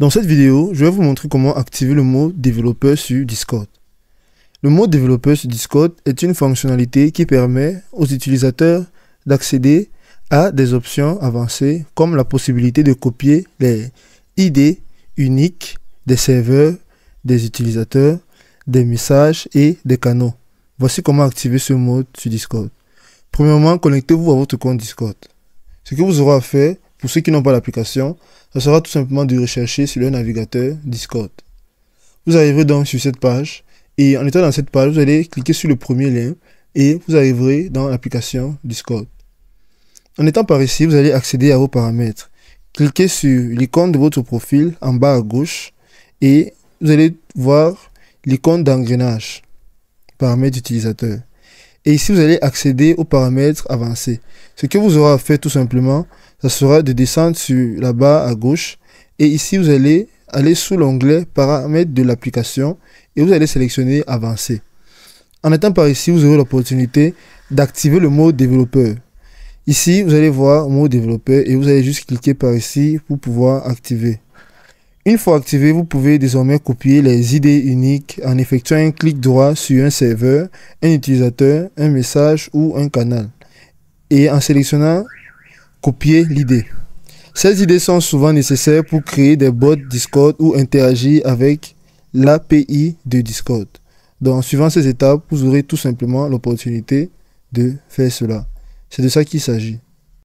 Dans cette vidéo, je vais vous montrer comment activer le mode développeur sur Discord. Le mode développeur sur Discord est une fonctionnalité qui permet aux utilisateurs d'accéder à des options avancées comme la possibilité de copier les idées uniques des serveurs, des utilisateurs, des messages et des canaux. Voici comment activer ce mode sur Discord. Premièrement, connectez-vous à votre compte Discord. Ce que vous aurez à faire, pour ceux qui n'ont pas l'application, ça sera tout simplement de rechercher sur le navigateur Discord. Vous arriverez donc sur cette page et en étant dans cette page, vous allez cliquer sur le premier lien et vous arriverez dans l'application Discord. En étant par ici, vous allez accéder à vos paramètres. Cliquez sur l'icône de votre profil en bas à gauche et vous allez voir l'icône d'engrenage, paramètres utilisateur. Et ici, vous allez accéder aux paramètres avancés. Ce que vous aurez à faire tout simplement, ça sera de descendre sur la barre à gauche. Et ici, vous allez aller sous l'onglet paramètres de l'application et vous allez sélectionner avancé. En étant par ici, vous aurez l'opportunité d'activer le mot développeur. Ici, vous allez voir mot développeur et vous allez juste cliquer par ici pour pouvoir activer. Une fois activé, vous pouvez désormais copier les idées uniques en effectuant un clic droit sur un serveur, un utilisateur, un message ou un canal et en sélectionnant copier l'idée. Ces idées sont souvent nécessaires pour créer des bots Discord ou interagir avec l'API de Discord. Donc en suivant ces étapes, vous aurez tout simplement l'opportunité de faire cela. C'est de ça qu'il s'agit.